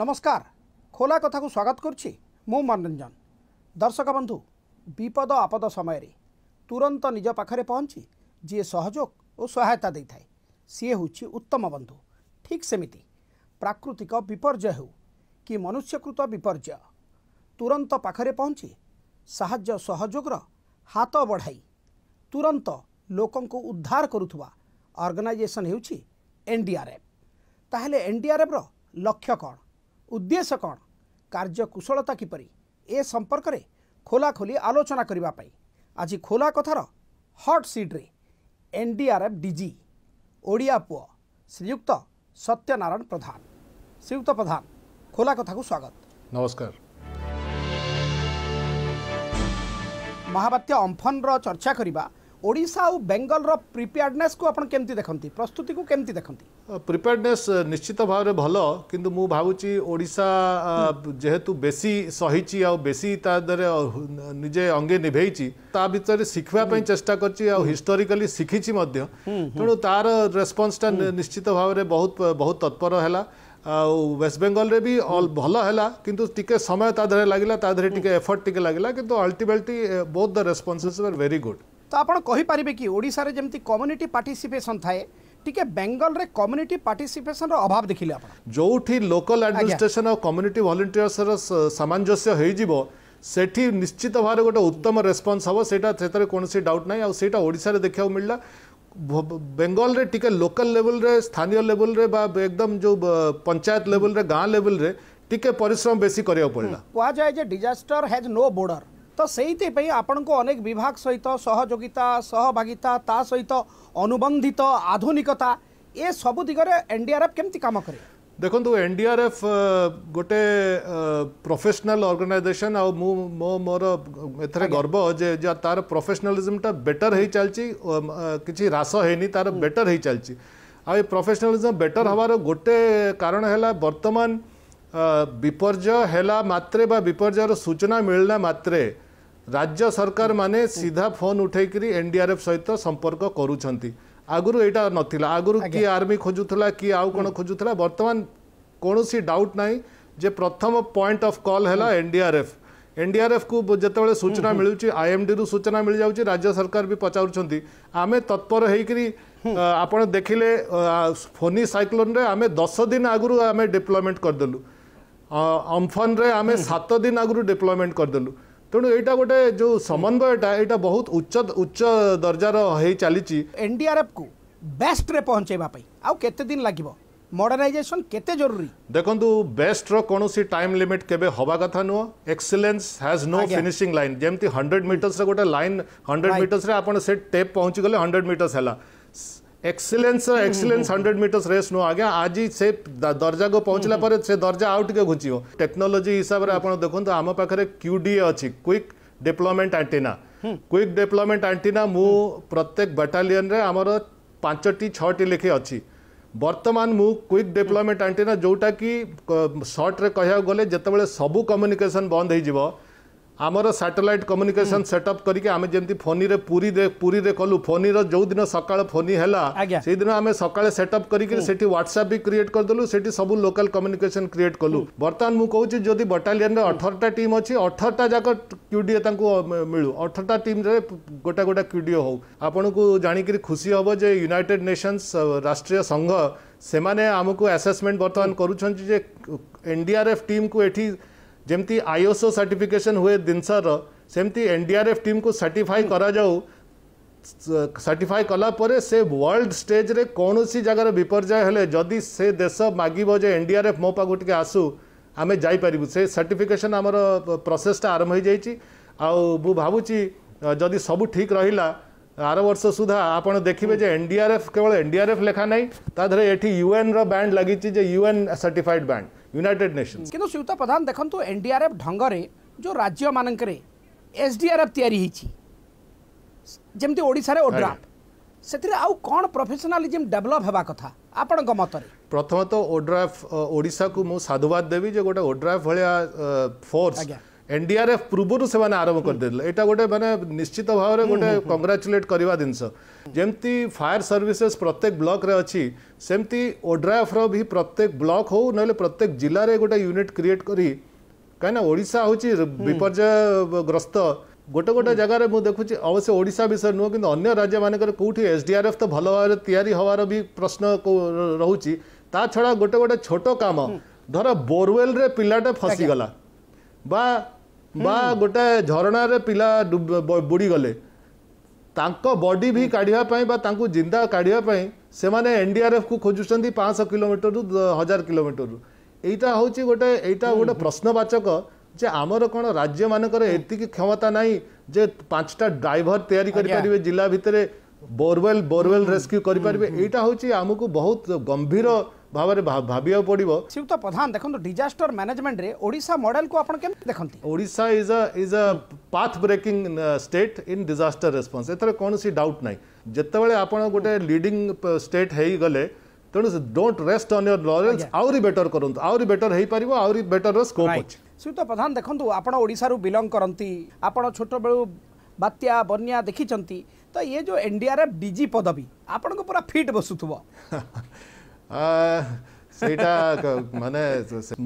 नमस्कार खोला कथा को स्वागत करुँ दर्शक बंधु विपद आपद समय तुरंत निज पाखे पहुँची जी सहयोग और सहायता दे था सीए हूँ उत्तम बंधु ठीक सेमती प्राकृतिक विपर्य हो कि मनुष्यकृत विपर्य तुरंत पाखे पहुँची साज्य सहयोगर हाथ बढ़ाई तुरंत लोक उद्धार करुवा अर्गानाइजेसन होनडीआरएफ ताल एनडीआरएफ रक्ष्य कौन ଉଦ୍ଦେଶ୍ୟ କ'ଣ କାର୍ଯ୍ୟକୁଶଳତା କିପରି ଏ ସମ୍ପର୍କରେ ଖୋଲାଖୋଲି ଆଲୋଚନା କରିବା ପାଇଁ ଆଜି ଖୋଲା କଥାର ହଟ୍ ସିଟ୍ରେ N D R F DG Odia ପୁଅ ଶ୍ରୀଯୁକ୍ତ ସତ୍ୟନାରାୟଣ ପ୍ରଧାନ ଶ୍ରୀଯୁକ୍ତ ପ୍ରଧାନ ଖୋଲା କଥାକୁ ସ୍ୱାଗତ ନମସ୍କାର ମହାବାତ୍ୟା ଅମ୍ଫନର ଚର୍ଚ୍ଚା କରିବା ओडा बेंगल रिपेयरने को आप देखती प्रस्तुति को कमी देखती प्रिपेयरने निश्चित भाव भल कि मु भाई ओडा जेहेतु बेसी सही बेसी तरह निजे अंगे निभेई भितर शिखापी चेषा कर हिस्टोरिकाली शिखी तेणु तार रेस्पन्सटा हम्म। निश्चित भाव में बहुत बहुत तत्पर है वेस्ट बेंगल रे भी हम्म। भल है कि समय तेहरे लगे एफर्ट टे लगे कि ultimately both the response very good तो आपर कि जमी कम्युनिटी पार्टीसीपेसन थाए टे बेंगल रे कम्युनिटी पार्टीसीपेसन अभाव देखिले आप जो लोकल आडमिनिस्ट्रेसन और कम्युनिटी भलेंटीयर्स सामंजस्य सेठी निश्चित भाव गोटे उत्तम रेस्पन्स हम से कौन से डाउट ना आईटा ओडार देखा मिलला बेंगल रे टिके लोकल लेवल रे स्थानीय लेवल रे बा एकदम जो पंचायत लेवल रे गाँ लेवल रे टिके परिश्रम बेसी करिया पड़ला कहा जाए जे डिजास्टर हैज नो बॉर्डर ତ ସେଇଥିପାଇଁ ଆପଣଙ୍କୁ ଅନେକ ବିଭାଗ ସହିତ ସହଯୋଗିତା ସହଭାଗିତା ତା ସହିତ ଅନୁବନ୍ଧିତ ଆଧୁନିକତା ଏସବୁ ଦିଗରେ ଏନ୍ଡିଆର୍ଏଫ୍ କେମିତି କାମ କରେ ଦେଖନ୍ତୁ ଏନ୍ଡିଆର୍ଏଫ୍ ଗୋଟେ ପ୍ରଫେସନାଲ୍ ଅର୍ଗାନାଇଜେସନ୍ ଆଉ ମୁଁ ମୋ ମୋର ଏଥିରେ ଗର୍ବ ଯେ ତାର ପ୍ରଫେସନାଲିଜମ୍ଟା ବେଟର୍ ହେଇଚାଲିଛି କିଛି ହ୍ରାସ ହେଇନି ତାର ବେଟର୍ ହେଇଚାଲିଛି ଆଉ ଏ ପ୍ରଫେସନାଲିଜମ୍ ବେଟର୍ ହେବାର ଗୋଟେ କାରଣ ହେଲା ବର୍ତ୍ତମାନ ବିପର୍ଯ୍ୟୟ ହେଲା ମାତ୍ରେ ବା ବିପର୍ଯ୍ୟୟର ସୂଚନା ମିଳିଲା ମାତ୍ରେ রাজ্য সরকার মানে সিধা ফোন উঠাইকি এনডিআরএফ সহিত সম্পর্ক করুছন্তি আগରୁ ଏଇଟା ନଥିଲା ଆଗରୁ କିଏ ଆର୍ମି ଖୋଜୁଥିଲା କିଏ ଆଉ କ'ଣ ଖୋଜୁଥିଲା ବର୍ତ୍ତମାନ କୌଣସି ଡାଉଟ୍ ନାହିଁ ଯେ ପ୍ରଥମ ପଏଣ୍ଟ ଅଫ୍ କଲ୍ ହେଲା ଏନ୍ଡିଆର୍ଏଫ୍ ଏନ୍ଡିଆର୍ଏଫ୍କୁ ଯେତେବେଳେ ସୂଚନା ମିଳୁଛି ଆଇଏମ୍ଡିରୁ ସୂଚନା ମିଳିଯାଉଛି ରାଜ୍ୟ ସରକାର ବି ପଚାରୁଛନ୍ତି ଆମେ ତତ୍ପର ହେଇକରି ଆପଣ ଦେଖିଲେ ଫୋନି ସାଇକ୍ଲୋନ୍ରେ ଆମେ ଦଶ ଦିନ ଆଗରୁ ଆମେ ଡିପ୍ଲୟମେଣ୍ଟ କରିଦେଲୁ ଅମ୍ଫନରେ ଆମେ ସାତ ଦିନ ଆଗରୁ ଡିପ୍ଲୟମେଣ୍ଟ କରିଦେଲୁ ତେଣୁ ଏଇଟା ଗୋଟେ ଯେଉଁ ସମନ୍ୱୟଟା ଏଇଟା ବହୁତ ଉଚ୍ଚ ଉଚ୍ଚ ଦର୍ଜାର ହେଇ ଚାଲିଛି ଏନ୍ଡିଆର୍ଏଫ୍କୁ ବେଷ୍ଟରେ ପହଞ୍ଚାଇବା ପାଇଁ ଆଉ କେତେ ଦିନ ଲାଗିବ ମଡର୍ଣ୍ଣାଇଜେସନ୍ କେତେ ଜରୁରୀ ଦେଖନ୍ତୁ ବେଷ୍ଟର କୌଣସି ଟାଇମ୍ ଲିମିଟ୍ କେବେ ହେବା କଥା ନୁହଁ excellence has no finishing line ଯେମିତି ହଣ୍ଡ୍ରେଡ଼ ମିଟର୍ସରେ ଗୋଟେ ଲାଇନ୍ ହଣ୍ଡ୍ରେଡ଼ ମିଟର୍ସରେ ଆପଣ ସେ ଟେପ୍ ପହଞ୍ଚିଗଲେ ହଣ୍ଡ୍ରେଡ଼ ମିଟର୍ସ ହେଲା excellence excellence hundred metres race नु आज्ञा आज से दर्जा को पहुंचला से दर्जा आउ टिके घुचिबो टेक्नोलोजी हिसाब रे आपण देखंतु आम पाखरे क्यूडीए अच्छी quick deployment antenna quick deployment antenna मु प्रत्येक बटालियन आम हमर पांचटी छटी लेखे अछि ବର୍ତ୍ତମାନ ମୁଁ କ୍ୱିକ୍ ଡେଭଲପମେଣ୍ଟ ଆଣ୍ଟିନା ଯେଉଁଟାକି ସର୍ଟରେ କହିବାକୁ ଗଲେ ଯେତେବେଳେ ସବୁ କମ୍ୟୁନିକେସନ୍ ବନ୍ଦ ହେଇଯିବ आमर साटेलाइट कम्युनिकेसन सेटअप करके आम जमी फोनी पूरी पूरी कलु फोनी जो दिन सका फोनी है दिन आम सका सेटअप करके ह्वाट्सअप भी क्रिएट करदेलु से सब लोकाल कम्युनिकेसन क्रिएट कलु बर्तमान मुझे जो बटालीयन अठरटा टीम अच्छी अठरटा जाक क्यूडीए मिलू अठरटा टीम गोटा गोटा क्यूडीओ हो आपको जाणिक खुशी हम जो युनाइटेड नेसन्स राष्ट्रीय संघ से आमको आसेसमेंट बर्तमान कर एनडीआरएफ टीम को एठी ଯେମିତି ଆଇଓଏସ୍ଓ ସାର୍ଟିଫିକେସନ୍ ହୁଏ ଜିନିଷର ସେମିତି ଏନ୍ଡିଆର୍ଏଫ୍ ଟିମ୍କୁ ସାର୍ଟିଫାଏ କରାଯାଉ ସାର୍ଟିଫାଏ କଲା ପରେ ସେ ୱାର୍ଲଡ ଷ୍ଟେଜ୍ରେ କୌଣସି ଜାଗାର ବିପର୍ଯ୍ୟୟ ହେଲେ ଯଦି ସେ ଦେଶ ମାଗିବ ଯେ ଏନ୍ଡିଆର୍ଏଫ୍ ମୋ ପାଖକୁ ଟିକେ ଆସୁ ଆମେ ଯାଇପାରିବୁ ସେ ସାର୍ଟିଫିକେସନ୍ ଆମର ପ୍ରୋସେସ୍ଟା ଆରମ୍ଭ ହୋଇଯାଇଛି ଆଉ ମୁଁ ଭାବୁଛି ଯଦି ସବୁ ଠିକ୍ ରହିଲା ଆର ବର୍ଷ ସୁଦ୍ଧା ଆପଣ ଦେଖିବେ ଯେ ଏନ୍ଡିଆର୍ଏଫ୍ କେବଳ ଏନ୍ଡିଆର୍ଏଫ୍ ଲେଖା ନାହିଁ ତା ଦେହରେ ଏଠି ୟୁଏନ୍ର ବ୍ୟାଣ୍ଡ ଲାଗିଛି ଯେ UN certified brand United Nation कि प्रधान देखो एनडीआरएफ ढंग से जो राज्य मानक एस डी आर एफ यामिशार ओड्राफ से आउ कौन प्रफेसनालीजिम डेभलप होगा कथा आपण मत प्रथम तो ओड्राफ ओडा को मुझुवाद देवी जो गोटे ओड्राफ भाया फोर्स এনডিআরএফ পূর্বরু সে আরম্ভ করেদেলে এটা গোটে মানে নিশ্চিত ভাবে গোটে কংগ্রাচুলেট করা জিনিস যেমতি ফায়ার সর্ভিসেস প্রত্যেক ব্লকরে অছি সেমতি ওড্রাফর বি প্রত্যেক ব্লক হো নহলে প্রত্যেক জেলার গোটে ইউনিট ক্রিয়েট করি কাইনা ওড়িশা হচ্ছে বিপর্যয়গ্রস্ত গোটে গোটে জায়গায় মু দেখুছি অবশ্য ওড়িশা বিষয় নুহ কিন্তু অন্য রাজ্য মানকর কোটি এসডিআরএফ তো ভালো ভাবে তৈরি হওয়ার বি প্রশ্ন রহুচি তা ছড়া গোটে গোটে ছোট কাম ধর বোরওয়েল রে পিলাটে ফসিগলা বা ବା ଗୋଟେ ଝରଣାରେ ପିଲା ବୁଡ଼ିଗଲେ ତାଙ୍କ ବଡି ବି କାଢ଼ିବା ପାଇଁ ବା ତାଙ୍କୁ ଜିନ୍ଦା କାଢ଼ିବା ପାଇଁ ସେମାନେ ଏନ୍ଡିଆର୍ଏଫ୍କୁ ଖୋଜୁଛନ୍ତି ପାଞ୍ଚଶହ କିଲୋମିଟରରୁ ହଜାର କିଲୋମିଟରରୁ ଏଇଟା ହେଉଛି ଗୋଟେ ଏଇଟା ଗୋଟେ ପ୍ରଶ୍ନବାଚକ ଯେ ଆମର କ'ଣ ରାଜ୍ୟମାନଙ୍କର ଏତିକି କ୍ଷମତା ନାହିଁ ଯେ ପାଞ୍ଚଟା ଡ୍ରାଇଭର ତିଆରି କରିପାରିବେ ଜିଲ୍ଲା ଭିତରେ ବୋରୱେଲ୍ ବୋରୱେଲ ରେସ୍କ୍ୟୁ କରିପାରିବେ ଏଇଟା ହେଉଛି ଆମକୁ ବହୁତ ଗମ୍ଭୀର भाव भाविया पड़ो श्रीयुक्त प्रधान देखो डिजास्टर मैनेजमेंट रे ओडिशा मॉडल को आपन के Odisha is a a path breaking state in disaster response एतरे कोनसी डाउट नाही जत्तेबेले आपन गोटे लीडिंग स्टेट हेई गले तनु don't rest on your laurels आउरी बेटर करंत आउरी बेटर हेई परबो आउरी बेटर प्रधान देखंतु आपन ओडिशा रु बिलोंग करंती आपन बात्या बन्या देखि तो ये जो एनडीआरएफ डीजी पदवी आपन को पूरा फिट बसुथबो ସେଇଟା ମାନେ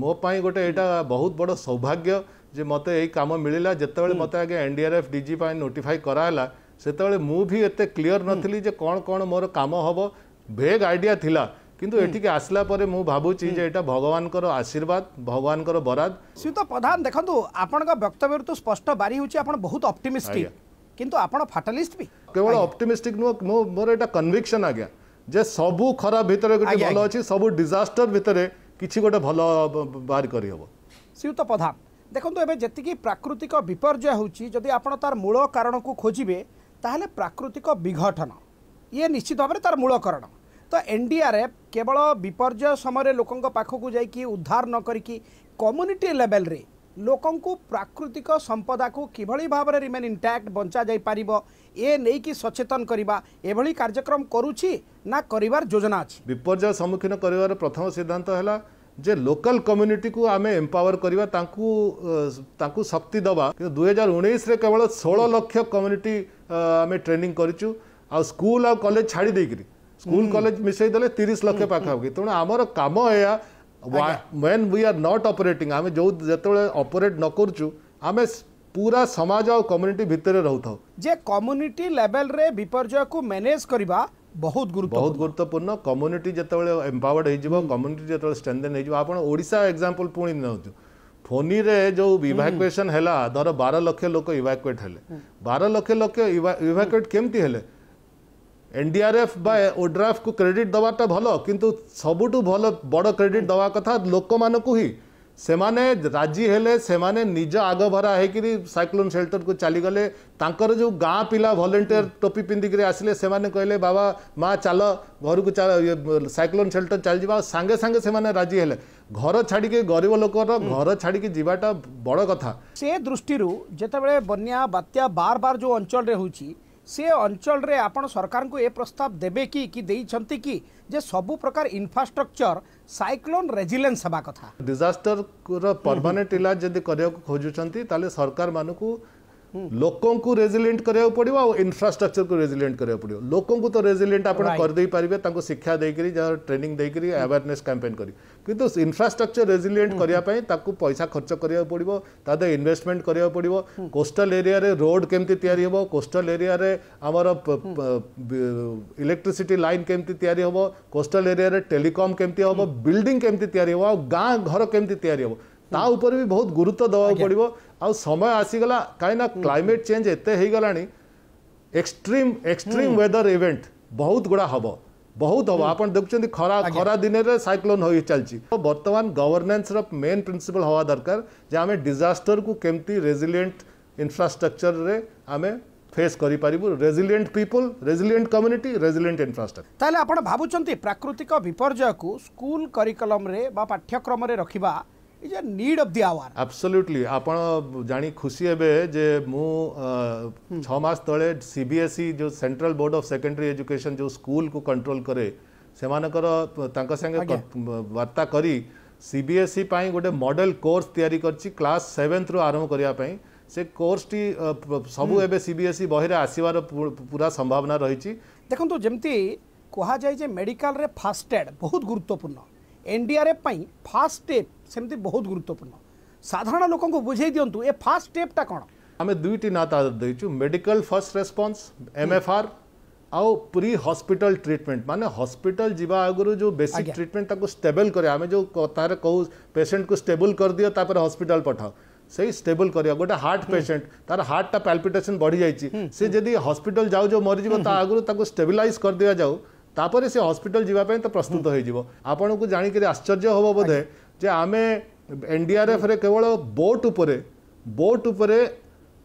ମୋ ପାଇଁ ଗୋଟେ ଏଇଟା ବହୁତ ବଡ଼ ସୌଭାଗ୍ୟ ଯେ ମୋତେ ଏଇ କାମ ମିଳିଲା ଯେତେବେଳେ ମୋତେ ଆଜ୍ଞା N D R F D G ପାଇଁ ନୋଟିଫାଇ କରାହେଲା ସେତେବେଳେ ମୁଁ ବି ଏତେ କ୍ଲିଅର୍ ନଥିଲି ଯେ କ'ଣ କ'ଣ ମୋର କାମ ହେବ ଭେଗ୍ ଆଇଡ଼ିଆ ଥିଲା କିନ୍ତୁ ଏଠିକି ଆସିଲା ପରେ ମୁଁ ଭାବୁଛି ଯେ ଏଇଟା ଭଗବାନଙ୍କର ଆଶୀର୍ବାଦ ଭଗବାନଙ୍କର ବରାଦ ଶ୍ରୀଯୁକ୍ତ ପ୍ରଧାନ ଦେଖନ୍ତୁ ଆପଣଙ୍କ ବକ୍ତବ୍ୟରୁ ତ ସ୍ପଷ୍ଟ ବାରି ହେଉଛି ଆପଣ ବହୁତ ଅପ୍ଟିମିଷ୍ଟିକ୍ କିନ୍ତୁ ଆପଣ ଫାଟାଲିଷ୍ଟ ବି କେବଳ ଅପ୍ଟିମିଷ୍ଟିକ୍ ନୁହଁ ମୁଁ ମୋର ଏଇଟା କନଭିକ୍ସନ୍ ଆଜ୍ଞା যে সবু খারাপ ভিতরে গোটে ভালো আছে সবু ডিজাস্টার ভিতরে কিছু গোটে ভালো বাহার করি হব শ্রীযুক্ত প্রধান দেখুন এবে যেত প্রাকৃতিক বিপর্যয় হচ্ছে যদি আপনার তার মূল কারণক খোঁজবে তাহলে প্রাকৃতিক বিঘটন ইয়ে নিশ্চিত ভাবে তার মূল কারণ তো এনডিআরএফ কেবল বিপর্যয় সময় লোক পাখক যাই উদ্ধার নকরিকি কম্যুনিটি লেভেলরে ଲୋକଙ୍କୁ ପ୍ରାକୃତିକ ସମ୍ପଦାକୁ କିଭଳି ଭାବରେ ରିମେନ୍ ଇଣ୍ଟାକ୍ଟ ବଞ୍ଚା ଯାଇପାରିବ ଏ ନେଇକି ସଚେତନ କରିବା ଏଭଳି କାର୍ଯ୍ୟକ୍ରମ କରୁଛି ନା କରିବାର ଯୋଜନା ଅଛି ବିପର୍ଯ୍ୟୟ ସମ୍ମୁଖୀନ କରିବାର ପ୍ରଥମ ସିଦ୍ଧାନ୍ତ ହେଲା ଯେ ଲୋକାଲ କମ୍ୟୁନିଟିକୁ ଆମେ ଏମ୍ପାୱାର କରିବା ତାଙ୍କୁ ତାଙ୍କୁ ଶକ୍ତି ଦେବା କିନ୍ତୁ ଦୁଇ ହଜାର ଉଣେଇଶରେ କେବଳ ଷୋହଳ ଲକ୍ଷ କମ୍ୟୁନିଟି ଆମେ ଟ୍ରେନିଂ କରିଛୁ ଆଉ ସ୍କୁଲ ଆଉ କଲେଜ ଛାଡ଼ି ଦେଇକିରି ସ୍କୁଲ କଲେଜ ମିଶାଇ ଦେଲେ ତିରିଶ ଲକ୍ଷ ପାଖାପାଖି ତେଣୁ ଆମର କାମ ଏହା when we are not operating ଆମେ ଯେଉଁ ଯେତେବେଳେ ଅପରେଟ୍ ନ କରୁଛୁ ଆମେ ପୁରା ସମାଜ ଆଉ କମ୍ୟୁନିଟି ଭିତରେ ରହୁଥାଉ ଯେ କମ୍ୟୁନିଟି ଲେଭେଲରେ ବିପର୍ଯ୍ୟୟକୁ ମ୍ୟାନେଜ୍ କରିବା ବହୁତ ବହୁତ ଗୁରୁତ୍ୱପୂର୍ଣ୍ଣ କମ୍ୟୁନିଟି ଯେତେବେଳେ ଏମ୍ପାୱାର୍ଡ ହେଇଯିବ କମ୍ୟୁନିଟି ଯେତେବେଳେ ଷ୍ଟ୍ରେନ୍ଦେନ୍ ହେଇଯିବ ଆପଣ ଓଡ଼ିଶା ଏକ୍ଜାମ୍ପଲ୍ ପୁଣି ନେଉଛୁ ଫୋନିରେ ଯେଉଁ ଇଭାକୁଏସନ୍ ହେଲା ଧର ବାର ଲକ୍ଷ ଲୋକ ଇଭାକୁଏଟ୍ ହେଲେ ବାର ଲକ୍ଷ ଲୋକ ଇଭାକୁଏଟ୍ କେମିତି ହେଲେ एनडीआरएफ बा ओड्राफ को क्रेडिट दवाटा भल कि सबुठ भल बड़ क्रेडिट दवा कथा लोक मान से माने राजी हेले से माने निज आगभरा होकर साइक्लोन सेल्टर को चली गले जो गाँ पिला भलेंटीयर हम्म। टोपी पिंधिक आसिले से माने कहले बाबा माँ चल घर को साइक्लोन सेल्टर चल जा सांगे सांगे से माने राजी हेले घर छाड़ी गरीब लोक हम्म। घर छाड़ी जीवाटा बड़ कथा से दृष्टि जिते बनिया बात्या बार बार जो अंचल हो ସେ ଅଞ୍ଚଳରେ ଆପଣ ସରକାରଙ୍କୁ ଏ ପ୍ରସ୍ତାବ ଦେବେ କି କି ଦେଇଛନ୍ତି କି ଯେ ସବୁ ପ୍ରକାର ଇନଫ୍ରାଷ୍ଟ୍ରକ୍ଚର ସାଇକ୍ଲୋନ୍ ରେଜିଲେନ୍ସ ହେବା କଥା ଡିଜାଷ୍ଟରର ପରମାନେଣ୍ଟ ଇଲାଜ ଯଦି କରିବାକୁ ଖୋଜୁଛନ୍ତି ତାହେଲେ ସରକାରମାନଙ୍କୁ ଲୋକଙ୍କୁ ରେଜିଲିଏଣ୍ଟ କରିବାକୁ ପଡ଼ିବ ଆଉ ଇନଫ୍ରାଷ୍ଟ୍ରକ୍ଚରକୁ ରେଜିଲିଏଣ୍ଟ କରିବାକୁ ପଡ଼ିବ ଲୋକଙ୍କୁ ତ ରେଜିଲିଏଣ୍ଟ ଆପଣ କରିଦେଇପାରିବେ ତାଙ୍କୁ ଶିକ୍ଷା ଦେଇକରି ଯାହାର ଟ୍ରେନିଂ ଦେଇକରି ଆୱାରନେସ୍ କ୍ୟାମ୍ପେନ୍ କରିବେ କିନ୍ତୁ ଇନଫ୍ରାଷ୍ଟ୍ରକ୍ଚର ରେଜିଲିଏଣ୍ଟ କରିବା ପାଇଁ ତାକୁ ପଇସା ଖର୍ଚ୍ଚ କରିବାକୁ ପଡ଼ିବ ତା ଦେହରେ ଇନଭେଷ୍ଟମେଣ୍ଟ କରିବାକୁ ପଡ଼ିବ କୋଷ୍ଟାଲ ଏରିଆରେ ରୋଡ଼ କେମିତି ତିଆରି ହେବ କୋଷ୍ଟାଲ ଏରିଆରେ ଆମର ଇଲେକ୍ଟ୍ରିସିଟି ଲାଇନ୍ କେମିତି ତିଆରି ହେବ କୋଷ୍ଟାଲ ଏରିଆରେ ଟେଲିକମ୍ କେମିତି ହେବ ବିଲ୍ଡିଂ କେମିତି ତିଆରି ହେବ ଆଉ ଗାଁ ଘର କେମିତି ତିଆରି ହେବ ताऊपर भी बहुत गुरुत्व दवा पड़ो आ समय आसीगला कहीं क्लैमेट चेंज एत एक्सट्रीम एक्सट्रीम वेदर इवेंट बहुत गुड़ा हम बहुत हम आप देखते खरा खरा दिन में सैक्लोन हो चलती तो बर्तमान गवर्नेंस रेन प्रिन्सीपल हवा दरकार जे आम डिजास्टर को कमी रेजिलिएंट इनफ्रास्ट्रक्चर रे आम face resilient people resilient community resilient infrastructure ताले आपण भावुचंती प्राकृतिक विपर्जय को स्कूल करिकुलम रे बा पाठ्यक्रम रे रखिबा is a need of the hour absolutely आपण जाणी खुशी हेबे जे मु 6 मास तळे सीबीएसई जो central board of secondary education जो स्कूल को कंट्रोल करे ସେମାନଙ୍କର ତାଙ୍କ ସାଙ୍ଗେ ବାର୍ତ୍ତା କରି ସି ବି ଏସ୍ ଇ ପାଇଁ ଗୋଟେ ମଡ଼େଲ କୋର୍ସ ତିଆରି କରିଛି କ୍ଲାସ୍ ସେଭେନ୍ଥରୁ ଆରମ୍ଭ କରିବା ପାଇଁ ସେ କୋର୍ସଟି ସବୁ ଏବେ ସି ବି ଏସ୍ ଇ ବହିରେ ଆସିବାର ପୁରା ସମ୍ଭାବନା ରହିଛି ଦେଖନ୍ତୁ ଯେମିତି କୁହାଯାଏ ଯେ ମେଡ଼ିକାଲରେ ଫାଷ୍ଟ ଏଡ୍ ବହୁତ ଗୁରୁତ୍ୱପୂର୍ଣ୍ଣ एनडीआरएफ फास्ट स्टेप सेमती बहुत गुरुत्वपूर्ण साधारण लोक बुझे दिंतु ए फास्ट स्टेपटा कौन आम दुईट नाता देचु medical first response M F R आउ प्री हस्पिटाल ट्रिटमेंट मानते हस्पिटल जी आगु जो बेसिक ट्रिटमेंट ताको स्टेबल करे आम जो तार कौ पेसेंट को स्टेबल कर दियो तापर हस्पिटल पठाओ से स्टेबल कर गोटे हार्ट पेसेंट तार हार्टा पाल्पिटेसन बढ़ी जाइए से जी हस्पिटाल जाऊ जो मरीज आगुरी स्टेबिलइ कर दिया जाऊ ତାପରେ ସେ ହସ୍ପିଟାଲ ଯିବା ପାଇଁ ତ ପ୍ରସ୍ତୁତ ହୋଇଯିବ ଆପଣଙ୍କୁ ଜାଣିକରି ଆଶ୍ଚର୍ଯ୍ୟ ହେବ ବୋଧେ ଯେ ଆମେ ଏନ୍ଡିଆର୍ଏଫ୍ରେ କେବଳ ବୋଟ୍ ଉପରେ ବୋଟ୍ ଉପରେ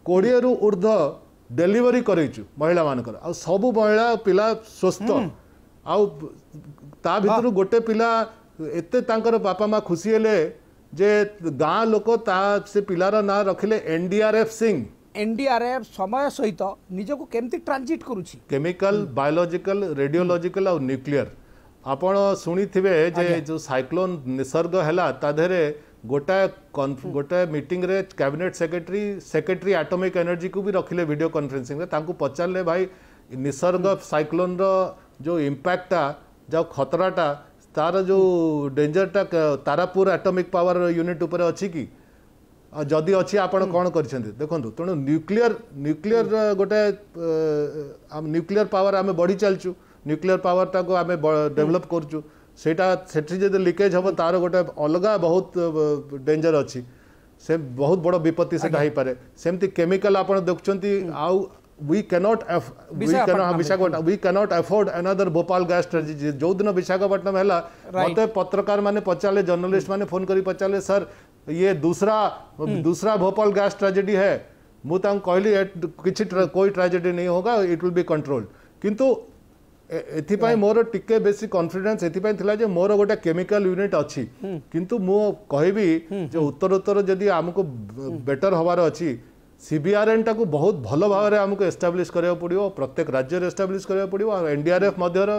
କୋଡ଼ିଏରୁ ଉର୍ଦ୍ଧ୍ୱ ଡେଲିଭରି କରେଇଛୁ ମହିଳାମାନଙ୍କର ଆଉ ସବୁ ମହିଳା ପିଲା ସ୍ୱସ୍ଥ ଆଉ ତା ଭିତରୁ ଗୋଟେ ପିଲା ଏତେ ତାଙ୍କର ବାପା ମା ଖୁସି ହେଲେ ଯେ ଗାଁ ଲୋକ ତା ସେ ପିଲାର ନାଁ ରଖିଲେ N D R Singh NDRF समय सहित निजक केमती ट्रांजिट करुच्ची केमिकल बायोलोजिकल रेडियोलोजिकल आ न्यूक्लियर ଆପଣ ଶୁଣିଥିବେ ଯେ ଯେଉଁ ସାଇକ୍ଲୋନ୍ ନିସର୍ଗ ହେଲା ତା ଦେହରେ ଗୋଟାଏ ଗୋଟାଏ ମିଟିଂରେ କ୍ୟାବିନେଟ୍ ସେକ୍ରେଟାରୀ ସେକ୍ରେଟାରୀ ଆଟମିକ୍ ଏନର୍ଜିକୁ ବି ରଖିଲେ ଭିଡ଼ିଓ କନଫରେନ୍ସିଂରେ ତାଙ୍କୁ ପଚାରିଲେ ଭାଇ ନିସର୍ଗ ସାଇକ୍ଲୋନ୍ର ଯେଉଁ ଇମ୍ପାକ୍ଟଟା ଯେଉଁ ଖତରାଟା ତାର ଯେଉଁ ଡେଞ୍ଜରଟା ତାରାପୁର ଆଟମିକ୍ ପାୱାର ୟୁନିଟ୍ ଉପରେ ଅଛି କି ଯଦି ଅଛି ଆପଣ କ'ଣ କରିଛନ୍ତି ଦେଖନ୍ତୁ ତେଣୁ ନ୍ୟୁକ୍ଲିୟର ନ୍ୟୁକ୍ଲିୟର ଗୋଟେ ନ୍ୟୁକ୍ଲିୟର ପାୱାର ଆମେ ବଢ଼ି ଚାଲିଛୁ ନ୍ୟୁକ୍ଲିୟର ପାୱାରଟାକୁ ଆମେ ଡେଭଲପ କରୁଛୁ ସେଇଟା ସେଠି ଯଦି ଲିକେଜ୍ ହେବ ତାର ଗୋଟେ ଅଲଗା ବହୁତ ଡେଞ୍ଜର ଅଛି ସେ ବହୁତ ବଡ଼ ବିପତ୍ତି ସେଇଟା ହେଇପାରେ ସେମିତି କେମିକାଲ ଆପଣ ଦେଖୁଛନ୍ତି ଆଉ we cannot we cannot Visakhapatnam we cannot afford another Bhopal gas tragedy ଯୋଉ ଦିନ ବିଶାଖାପଟ୍ଟନମ ହେଲା ମୋତେ ପତ୍ରକାର ମାନେ ପଚାରିଲେ ଜର୍ଣ୍ଣାଲିଷ୍ଟ ମାନେ ଫୋନ୍ କରି ପଚାରିଲେ ସାର୍ ये दूसरा हम्म। दूसरा भोपाल गैस ट्रेजेडी है मुझे कहली कि कोई ट्राजेडी नहीं होगा इट विल बी कंट्रोल्ड किंतु ए हाँ। मोर टे बेसी कन्फिडेन्स एपाय मोर गोटे केमिकल यूनिट अच्छी किंतु मु कह हम्म, हम्म। उत्तर उत्तर जदि आमको बेटर हबार अच्छी ସିବିଆର୍ଏନ୍ଟାକୁ ବହୁତ ଭଲ ଭାବରେ ଆମକୁ ଏଷ୍ଟାବ୍ଲିଶ୍ କରିବାକୁ ପଡ଼ିବ ପ୍ରତ୍ୟେକ ରାଜ୍ୟରେ ଏଷ୍ଟାବ୍ଲିଶ୍ କରିବାକୁ ପଡ଼ିବ ଆଉ ଏନ୍ଡିଆର୍ଏଫ୍ ମଧ୍ୟର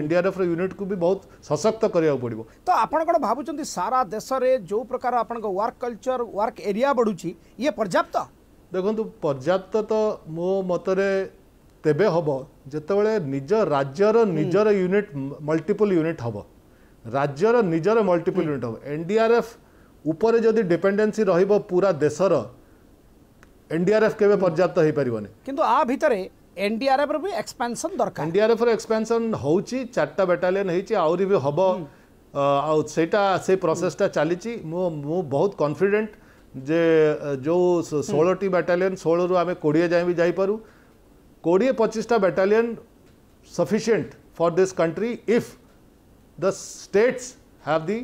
ଏନ୍ଡିଆର୍ଏଫ୍ର ୟୁନିଟ୍କୁ ବି ବହୁତ ସଶକ୍ତ କରିବାକୁ ପଡ଼ିବ ତ ଆପଣ କ'ଣ ଭାବୁଛନ୍ତି ସାରା ଦେଶରେ ଯେଉଁ ପ୍ରକାର ଆପଣଙ୍କ ୱାର୍କ କଲଚର ୱାର୍କ ଏରିଆ ବଢ଼ୁଛି ଇଏ ପର୍ଯ୍ୟାପ୍ତ ଦେଖନ୍ତୁ ପର୍ଯ୍ୟାପ୍ତ ତ ମୋ ମତରେ ତେବେ ହେବ ଯେତେବେଳେ ନିଜ ରାଜ୍ୟର ନିଜର ୟୁନିଟ୍ ମଲ୍ଟିପୁଲ୍ ୟୁନିଟ୍ ହେବ ରାଜ୍ୟର ନିଜର ମଲ୍ଟିପୁଲ୍ ୟୁନିଟ୍ ହେବ ଏନ୍ଡିଆର୍ଏଫ୍ ଉପରେ ଯଦି ଡିପେଣ୍ଡେନ୍ସି ରହିବ ପୁରା ଦେଶର एनडीआरएफ के पर्याप्त हो पारे कि एनडीआरएफ रही एक्सपेनसन दरकार एनडीआरएफ रक्सपेनसन हो चार्टा बैटालीयन आहरी भी हम आईटा से प्रोसेसटा चली बहुत कन्फिडेन्ट जे जो षोलटी बाटालीयन षोल रु आम कोड़े जाए भी जापरू कोड़े पचीसटा battalion sufficient for this country if the states have the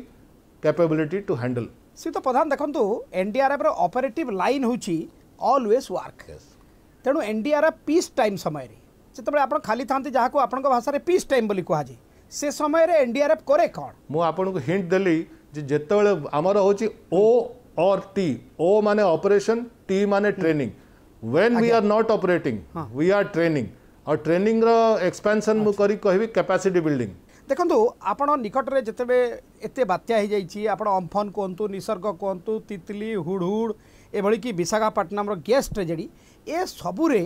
capability to handle सी तो प्रधान देखो एनडीआरएफ रपरेटिव लाइन हूँ ऑलवेज वर्क तेणु एनडीआरएफ पीस टाइम समय जिते आप खाली था जहाँ को आपको भाषा में पीस टाइम बोली कहुए से समय एनडीआरएफ कै कौन मुझे हिंट दे जिते आमर हूँ ओ और टी ओ माने ऑपरेशन टी माने training when we are not operating we are training और ट्रेनिंग रक्सपेनसन मुझे कहि कैपासीटी बिल्डिंग देखो आप निकट में जिते एत बात कहतु निसर्ग कहतु तितली हुड़हुड़ ଏଭଳିକି ବିଶାଖାପାଟଣାମର ଗ୍ୟାସ୍ ଟ୍ରେଜେଡ଼ି ଏସବୁରେ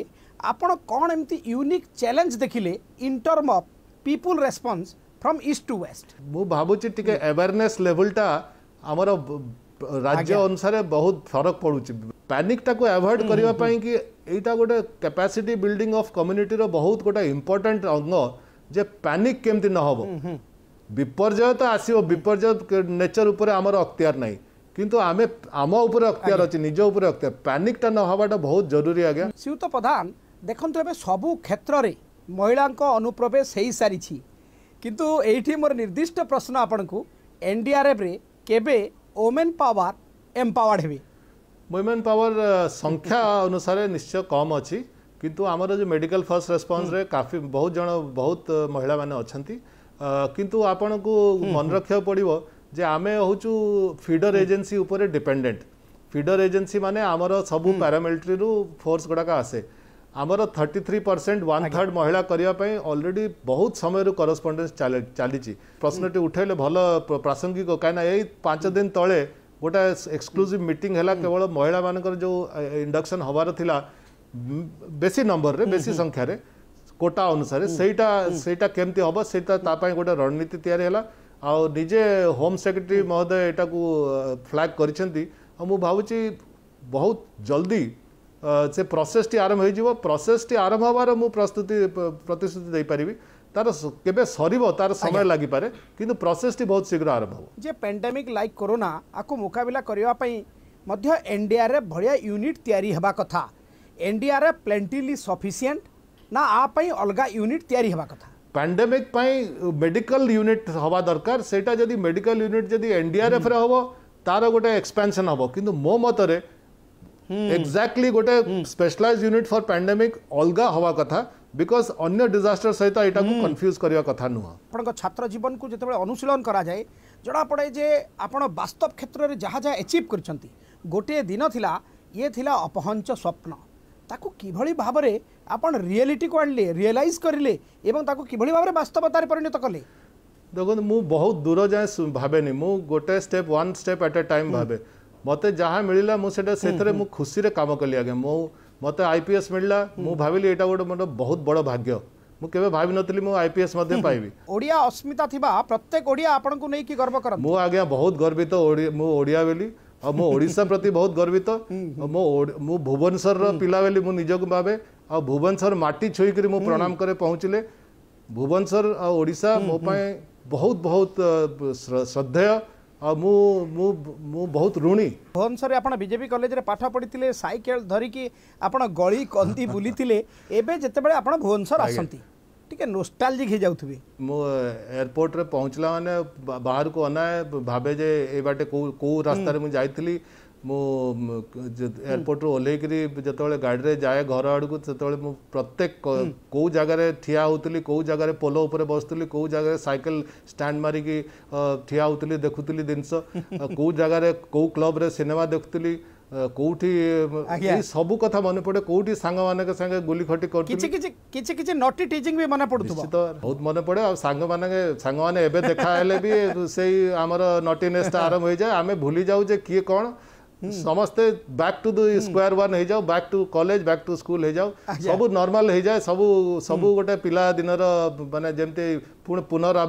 ଆପଣ କ'ଣ ଏମିତି ୟୁନିକ୍ ଚ୍ୟାଲେଞ୍ଜ ଦେଖିଲେ in term of people response from east to west ମୁଁ ଭାବୁଛି ଟିକେ ଆୱେରନେସ୍ ଲେଭେଲଟା ଆମର ରାଜ୍ୟ ଅନୁସାରେ ବହୁତ ଫରକ ପଡ଼ୁଛି ପ୍ୟାନିକ୍ଟାକୁ ଆଭଏଡ଼୍ କରିବା ପାଇଁ କି ଏଇଟା ଗୋଟେ କ୍ୟାପାସିଟି ବିଲ୍ଡିଂ ଅଫ୍ କମ୍ୟୁନିଟିର ବହୁତ ଗୋଟେ ଇମ୍ପୋର୍ଟାଣ୍ଟ ଅଙ୍ଗ ଯେ ପ୍ୟାନିକ୍ କେମିତି ନ ହେବ ବିପର୍ଯ୍ୟୟ ତ ଆସିବ ବିପର୍ଯ୍ୟୟ ନେଚର ଉପରେ ଆମର ଅକ୍ତିଆର ନାହିଁ কিন্তু আমি আম উপরে অক্তিয়ার অছি নিজ উপরে অক্তিয়ার প্যানিকটা ন বহুত জরুরি আজ্ঞা শ্রীযুক্ত প্রধান দেখুন এবে সবু ক্ষেত্রে মহিলাঙ্ক অনুপ্রবেশ হয়ে সারিছি কিন্তু এইটি মোর নির্দিষ্ট প্রশ্ন আপনার এনডিআরএফ্রে কেবে ওমেন পাওয়ার এম্পাওয়ার্ড হবে ওমেন পাওয়ার সংখ্যা অনুসারে নিশ্চয় কম অছি কিন্তু আমার যে মেডিকাল ফার্স্ট রেসপন্সরে কাফি বহুত জন বহুত মহিলা মানে অছন্তি কিন্তু আপনার মনে রাখা পড়িবো जे आम हूँ feeder agency dependent feeder agency मान आम सब पारामिलिटरी फोर्स गुड़ाक आसे आमर thirty three percent one third महिला करने अलरेडी बहुत समय करस्पंडे चली प्रश्नटी उठाइले भल प्रासंगिक कहीं पांच दिन तेज़ गोटे एक्सक्लूसीव मीट है केवल महिला मान जो इंडक्शन हबार बेसी नंबर रे बेसी संख्यार कोटा अनुसार सेटा सेटा केमती हम तापाई गोटे रणनीति तैयारी है ଆଉ ନିଜେ ହୋମ୍ ସେକ୍ରେଟାରୀ ମହୋଦୟ ଏଟାକୁ ଫ୍ଲାଗ୍ କରିଛନ୍ତି ଆଉ ମୁଁ ଭାବୁଛି ବହୁତ ଜଲ୍ଦି ସେ ପ୍ରସେସଟି ଆରମ୍ଭ ହୋଇଯିବ ପ୍ରସେସଟି ଆରମ୍ଭ ହେବାର ମୁଁ ପ୍ରସ୍ତୁତି ପ୍ରତିଶ୍ରୁତି ଦେଇପାରିବି ତାର କେବେ ସରିବ ତାର ସମୟ ଲାଗିପାରେ କିନ୍ତୁ ପ୍ରସେସଟି ବହୁତ ଶୀଘ୍ର ଆରମ୍ଭ ହେବ ଯେ ପେଣ୍ଡେମିକ୍ ଲାଇକ୍ କରୋନା ଆକୁ ମୁକାବିଲା କରିବା ପାଇଁ ମଧ୍ୟ ଏନ୍ଡିଆର୍ଏଫ୍ ଭଳିଆ ୟୁନିଟ୍ ତିଆରି ହେବା କଥା ଏନ୍ଡିଆର୍ଏଫ୍ ପ୍ଲେଣ୍ଟିଲି ସଫିସିଏଣ୍ଟ ନା ଆ ପାଇଁ ଅଲଗା ୟୁନିଟ୍ ତିଆରି ହେବା କଥା पैंडेमिक मेडिकल यूनिट हवा दरकार से मेडिकल यूनिट जब एनडीआरएफ रे हम हम्म। तार गोटे एक्सपेनसन हम कि मो मतरे एक्जाक्टली हम्म। गोटे स्पेशल यूनिट फर पैंडेमिक अलग हवा कथा बिकज अगर डिजास्टर सहित यहाँ कन्फ्यूज करने कथ नुह छात्र जीवन को जिते अनुशीलन कराए जना पड़े जे आप बास्तव क्षेत्र में जहाँ जहाँ एचिव कर गोटे दिन थिला ये अपहंच स्वप्न ताको किभली भाव रे आपण रियलिटी को आनले रियलाइज करले एवं ताको किभली भाव रे वास्तवता रे परिणत करले देखो तो मु बहुत दूर जाय भाबेनी मु गोटे step one step at a time भाबे मते जहां मिलला मु सेटा हम्म, सेतरे हम्म। मु खुशी रे काम करली आगे मु मते आईपीएस मिलला मु हम्म। भाबेली एटा गो बहुत बड़ भाग्य मु केबे भाबी नथली मु आईपीएस मध्ये पाइबी ओडिया अस्मिता थिबा प्रत्येक ओडिया आपण को नै की गर्व करत मु आ गया बहुत गर्वित ओडिया मु ओडिया बेली ଆଉ ମୋ ଓଡ଼ିଶା ପ୍ରତି ବହୁତ ଗର୍ବିତ ମୋ ମୁଁ ଭୁବନେଶ୍ୱରର ପିଲା ବୋଲି ମୁଁ ନିଜକୁ ଭାବେ ଆଉ ଭୁବନେଶ୍ୱର ମାଟି ଛୁଇଁକରି ମୁଁ ପ୍ରଣାମ କରେ ପହଞ୍ଚିଲେ ଭୁବନେଶ୍ୱର ଆଉ ଓଡ଼ିଶା ମୋ ପାଇଁ ବହୁତ ବହୁତ ଶ୍ରଦ୍ଧେୟ ଆଉ ମୁଁ ମୁଁ ମୁଁ ବହୁତ ଋଣୀ ଭୁବନେଶ୍ୱରରେ ଆପଣ ବିଜେପି କଲେଜରେ ପାଠ ପଢ଼ିଥିଲେ ସାଇକେଲ ଧରିକି ଆପଣ ଗଳି କନ୍ଦି ବୁଲିଥିଲେ ଏବେ ଯେତେବେଳେ ଆପଣ ଭୁବନେଶ୍ୱର ଆସନ୍ତି टिके नोस्टैल्जिक हे जाउथबे एयरपोर्ट रे पहुचला माने बाहर को अना भाबे जे ए बाटे को को रास्ता रे मु एयरपोर्ट रो ओलेकरी जतबेले गाडी में जाए घर आडकु ततबेले मु प्रत्येक को जगह ठिया होतली कौ जगह रे पोलो ऊपर बसतली को जगह रे साइकिल स्टैंड मारी ठिया होतली देखुतली दिनसो को जगह रे को क्लब रे सिनेमा देखतली କୋଉଠି ଏଇ ସବୁ କଥା ମନେ ପଡେ କୋଉଠି ସାଙ୍ଗମାନଙ୍କ ସାଙ୍ଗେ ଗୁଲି ଖଟି କରୁଥିଲି କିଛି କିଛି କିଛି ନଟି ଟିଚିଂ ବି ମନେ ପଡୁଥିବ ବହୁତ ମନେ ପଡେ ଆଉ ସାଙ୍ଗମାନେ ସାଙ୍ଗମାନେ ଏବେ ଦେଖା ହେଲେ ବି ସେଇ ଆମର ନଟିନେସ୍ଟା ଆରମ୍ଭ ହେଇଯାଏ ଆମେ ଭୁଲି ଯାଉ ଯେ କିଏ କ'ଣ ସମସ୍ତେ back to the square one ହେଇଯାଉ back to college back to school ହେଇଯାଉ ସବୁ ନର୍ମାଲ ହେଇଯାଏ ସବୁ ସବୁ ଗୋଟେ ପିଲା ଦିନର ମାନେ ଯେମିତି ପୁଣି ପୁନର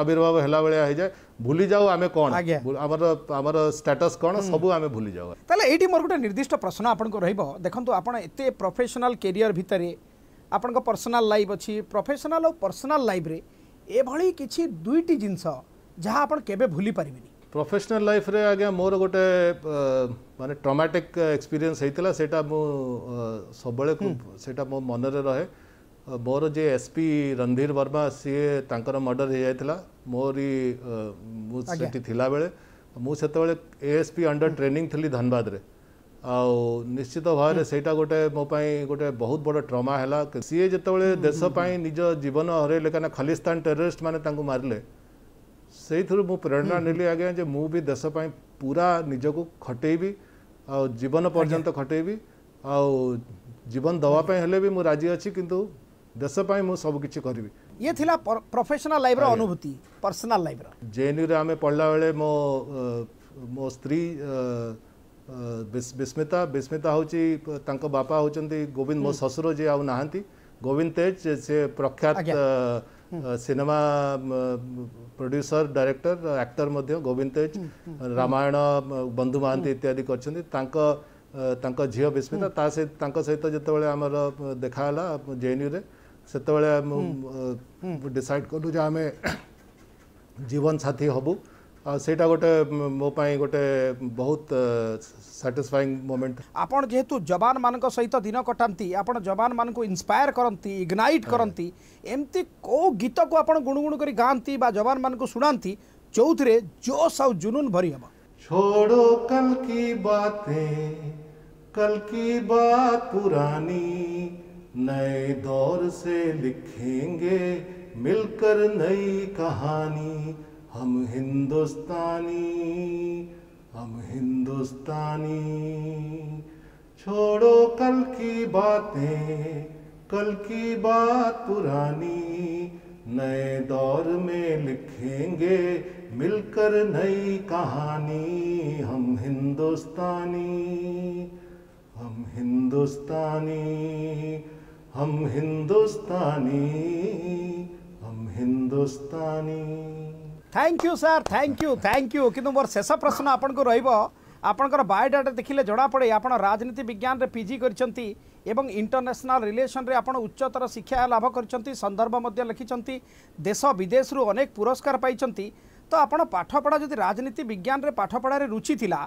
ଆବିର୍ଭାବ ହେଲା ଭଳିଆ ହେଇଯାଏ ভুলি যাও আমি কোণ আমার আমার স্ট্যাটাস কোণ সবু আমি ভুলি যাও তাহলে এইটি মোর গোটে নির্দিষ্ট প্রশ্ন আপনার রহব দেখুন আপনার এত প্রফেসনাল কেরিয়র ভিতরে আপনার পর্সনাল লাইফ অছি প্রফেসনাল ও পর্সনাল লাইফ্রে এভাবে কিছু দুইটি জিনিস যা আপনার কেবে ভুলি পারবে প্রফেসনাল লাইফ্রে আজ্ঞা মোর গোটে মানে ট্রমাটিক এক্সপিরিয়েন্স হয়েছিল সেটা মু সবুলে সেটা মো মনে রহে मोर जे एसपी रणधीर वर्मा सीए मर्डर हो जाता मोरी मुझे बेले मुझे से एएसपी अंडर ट्रेनिंग थी धनबाद आउ निश्चित भाव से गोटे मोपाई गोटे बहुत बड़ ट्रमा है सीए जो देशपाई निज जीवन हर क्या खालिस्तान टेररिस्ट मैंने मारे से प्रेरणा नीली आज्ञा जो मुझे देशपाई पूरा निजक खटेबी आ जीवन पर्यटन खटेबी आ जीवन दवापाई हेले भी मुझे राजी अच्छी कितना ଦେଶ ପାଇଁ ମୁଁ ସବୁକିଛି କରିବି ଇଏ ଥିଲା ପ୍ରଫେସନାଲ ଲାଇଫ୍ର ଅନୁଭୂତି ପର୍ସନାଲ ଲାଇଫ୍ର ଜେଏନ୍ୟୁରେ ଆମେ ପଢ଼ିଲା ବେଳେ ମୋ ମୋ ସ୍ତ୍ରୀ ବିସ୍ମିତା ବିସ୍ମିତା ହେଉଛି ତାଙ୍କ ବାପା ହେଉଛନ୍ତି ଗୋବିନ୍ଦ ମୋ ଶ୍ୱଶୁର ଯିଏ ଆଉ ନାହାନ୍ତି ଗୋବିନ୍ଦ ତେଜ ସେ ପ୍ରଖ୍ୟାତ ସିନେମା ପ୍ରଡ୍ୟୁସର ଡାଇରେକ୍ଟର ଆକ୍ଟର ମଧ୍ୟ ଗୋବିନ୍ଦ ତେଜ ରାମାୟଣ ବନ୍ଧୁ ମହାନ୍ତି ଇତ୍ୟାଦି କରିଛନ୍ତି ତାଙ୍କ ତାଙ୍କ ଝିଅ ବିସ୍ମିତା ତା ସହିତ ତାଙ୍କ ସହିତ ଯେତେବେଳେ ଆମର ଦେଖାହେଲା ଜେଏନ୍ୟୁରେ ସେତେବେଳେ ମୁଁ ଡିସାଇଡ଼୍ କଲୁ ଯେ ଆମେ ଜୀବନସାଥୀ ହେବୁ ଆଉ ସେଇଟା ଗୋଟେ ମୋ ପାଇଁ ଗୋଟେ ବହୁତ ସାଟିସ୍ଫାଇଂ ମୋମେଣ୍ଟ ଆପଣ ଯେହେତୁ ଯବାନମାନଙ୍କ ସହିତ ଦିନ କଟାନ୍ତି ଆପଣ ଯବାନମାନଙ୍କୁ ଇନ୍ସପାୟାର କରନ୍ତି ଇଗ୍ନାଇଟ୍ କରନ୍ତି ଏମିତି କେଉଁ ଗୀତକୁ ଆପଣ ଗୁଣୁଗୁଣୁ କରି ଗାଆନ୍ତି ବା ଯବାନମାନଙ୍କୁ ଶୁଣାନ୍ତି ଯେଉଁଥିରେ ଜୋସ୍ ଆଉ ଜୁନୁନ୍ ଭରି ହେବ छोड़ो कल की बातें कल की बात पुरानी नए दौर से लिखेंगे मिलकर नई कहानी हम हिंदुस्तानी हम हिंदुस्तानी छोड़ो कल की बातें कल की बात पुरानी नए दौर में लिखेंगे मिलकर नई कहानी हम हिंदुस्तानी हम हिंदुस्तानी हम हिंदुस्तानी हम हिंदुस्तानी thank you sir thank you thank you कि मोर शेष प्रश्न आपन को रहइबो आपन को बायोडाटा देखिले जड़ा पड़े आपन राजनीति विज्ञान रे पीजी करिसेंती ଏବଂ ଇଣ୍ଟରନ୍ୟାସନାଲ ରିଲେସନରେ ଆପଣ ଉଚ୍ଚତର ଶିକ୍ଷା ଲାଭ କରିଛନ୍ତି ସନ୍ଦର୍ଭ ମଧ୍ୟ ଲେଖିଛନ୍ତି ଦେଶ ବିଦେଶରୁ ଅନେକ ପୁରସ୍କାର ପାଇଛନ୍ତି ତ ଆପଣ ପାଠପଢ଼ା ଯଦି ରାଜନୀତି ବିଜ୍ଞାନରେ ପାଠପଢ଼ାରେ ରୁଚି ଥିଲା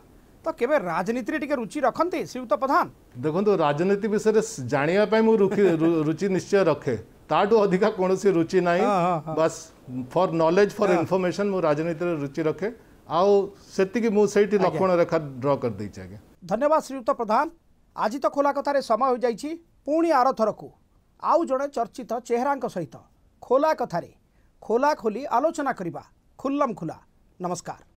তো কেবে রাজনীতিরে টিকে রুচি রাখতে শ্রীযুক্ত প্রধান দেখুন রাজনীতি বিষয়ে জাঁয়া মু রুচি নিশ্চয় রখে তাঠু অধিকা কোণী রুচি না বাস ফর নলেজ ফর ইনফরমেশন মু রাজনীতির রুচি রখে আও সেতিকি মু সেইটি লক্ষণ রেখা ড্র করে দেইছি আগে ধন্যবাদ শ্রীযুক্ত প্রধান আজি তো খোলা কথার সময় হয়ে যাইছি পুনি আর থরকু আউ জনে চর্চিত চেহারাঙ্ক সহিত খোলা কথারে খোলা খোলি আলোচনা করিবা খুল্লম খুলা নমস্কার